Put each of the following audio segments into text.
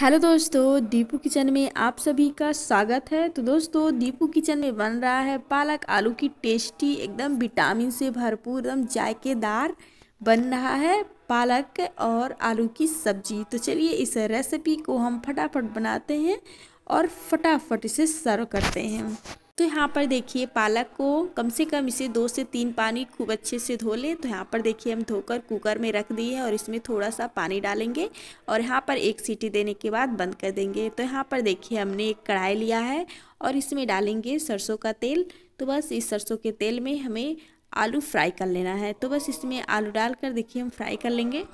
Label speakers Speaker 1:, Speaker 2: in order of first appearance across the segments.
Speaker 1: hello दोस्तों Deepu kitchen में आप सभी का स्वागत है तो दोस्तों दीपू किचन में बन रहा है पालक आलू की टेस्टी एकदम विटामिन से भरपूर एकदम जायकेदार बन रहा है पालक और आलू की सब्जी तो चलिए इस रेसिपी को हम फटाफट बनाते हैं और फटाफट इसे सर्व करते हैं तो यहाँ पर देखिए पालक को कम से कम इसे दो से तीन पानी खूब अच्छे से धो लें तो यहाँ पर देखिए हम धोकर कुकर में रख दिए और इसमें थोड़ा सा पानी डालेंगे और यहाँ पर एक सीटी देने के बाद बंद कर देंगे तो यहाँ पर देखिए हमने एक कढ़ाई लिया है और इसमें डालेंगे सरसों का तेल तो बस इस सरसों के तेल में हमें आलू फ्राई कर लेना है तो बस इसमें आलू डालकर देखिए हम फ्राई कर लेंगे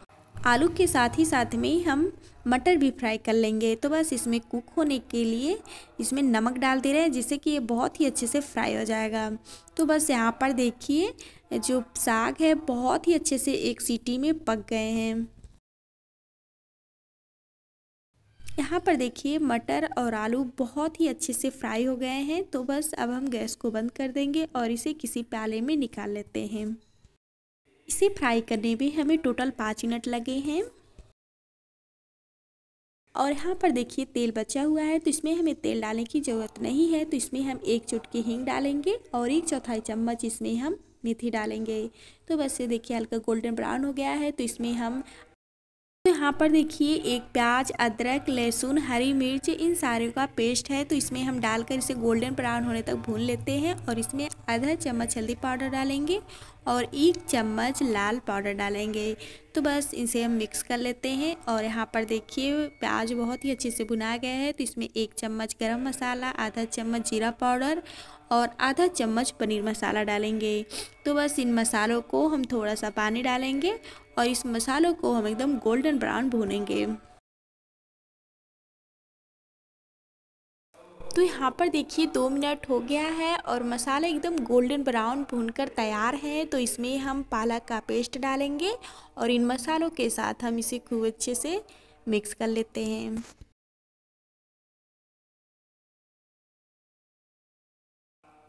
Speaker 1: आलू के साथ ही साथ में हम मटर भी फ्राई कर लेंगे तो बस इसमें कुक होने के लिए इसमें नमक डाल दे रहे हैं जिससे कि ये बहुत ही अच्छे से फ्राई हो जाएगा तो बस यहाँ पर देखिए जो साग है बहुत ही अच्छे से एक सीटी में पक गए हैं यहाँ पर देखिए मटर और आलू बहुत ही अच्छे से फ्राई हो गए हैं तो बस अब हम गैस को बंद कर देंगे और इसे किसी प्याले में निकाल लेते हैं इसे फ्राई करने में हमें टोटल पाँच मिनट लगे हैं और यहाँ पर देखिए तेल बचा हुआ है तो इसमें हमें तेल डालने की ज़रूरत नहीं है तो इसमें हम एक चुटकी हींग डालेंगे और एक चौथाई चम्मच इसमें हम मेथी डालेंगे तो वैसे देखिए हल्का गोल्डन ब्राउन हो गया है तो इसमें हम तो यहाँ पर देखिए एक प्याज अदरक लहसुन हरी मिर्च इन सारे का पेस्ट है तो इसमें हम डालकर इसे गोल्डन ब्राउन होने तक भून लेते हैं और इसमें आधा चम्मच हल्दी पाउडर डालेंगे और एक चम्मच लाल पाउडर डालेंगे तो बस इसे हम मिक्स कर लेते हैं और यहाँ पर देखिए प्याज बहुत ही अच्छे से भुना गया है तो इसमें एक चम्मच गरम मसाला आधा चम्मच जीरा पाउडर और आधा चम्मच पनीर मसाला डालेंगे तो बस इन मसालों को हम थोड़ा सा पानी डालेंगे और इस मसालों को हम एकदम गोल्डन ब्राउन भूनेंगे तो यहाँ पर देखिए दो मिनट हो गया है और मसाला एकदम गोल्डन ब्राउन भूनकर तैयार है तो इसमें हम पालक का पेस्ट डालेंगे और इन मसालों के साथ हम इसे खूब अच्छे से मिक्स कर लेते हैं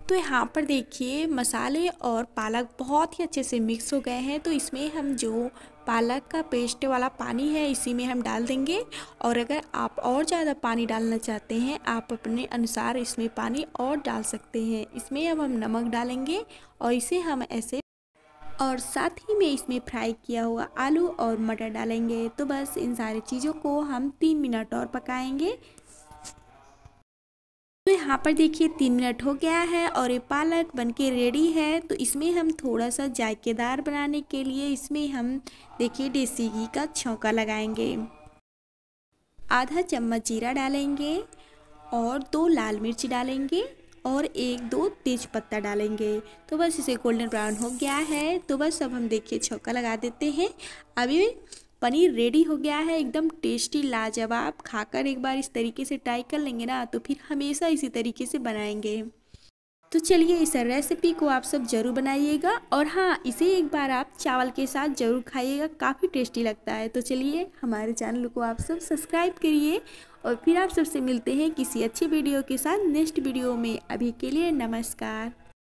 Speaker 1: तो यहाँ पर देखिए मसाले और पालक बहुत ही अच्छे से मिक्स हो गए हैं तो इसमें हम जो पालक का पेस्ट वाला पानी है इसी में हम डाल देंगे और अगर आप और ज़्यादा पानी डालना चाहते हैं आप अपने अनुसार इसमें पानी और डाल सकते हैं इसमें अब हम नमक डालेंगे और इसे हम ऐसे और साथ ही में इसमें फ्राई किया हुआ आलू और मटर डालेंगे तो बस इन सारी चीज़ों को हम तीन मिनट और पकाएंगे तो यहाँ पर देखिए तीन मिनट हो गया है और ये पालक बनके रेडी है तो इसमें हम थोड़ा सा जायकेदार बनाने के लिए इसमें हम देखिए देसी घी का छौंका लगाएंगे आधा चम्मच जीरा डालेंगे और दो लाल मिर्च डालेंगे और एक दो तेज पत्ता डालेंगे तो बस इसे गोल्डन ब्राउन हो गया है तो बस अब हम देखिए छौका लगा देते हैं अभी पनीर रेडी हो गया है एकदम टेस्टी लाजवाब खाकर एक बार इस तरीके से ट्राई कर लेंगे ना तो फिर हमेशा इसी तरीके से बनाएंगे तो चलिए इस रेसिपी को आप सब ज़रूर बनाइएगा और हाँ इसे एक बार आप चावल के साथ ज़रूर खाइएगा काफ़ी टेस्टी लगता है तो चलिए हमारे चैनल को आप सब सब्सक्राइब करिए और फिर आप सबसे मिलते हैं किसी अच्छी वीडियो के साथ नेक्स्ट वीडियो में अभी के लिए नमस्कार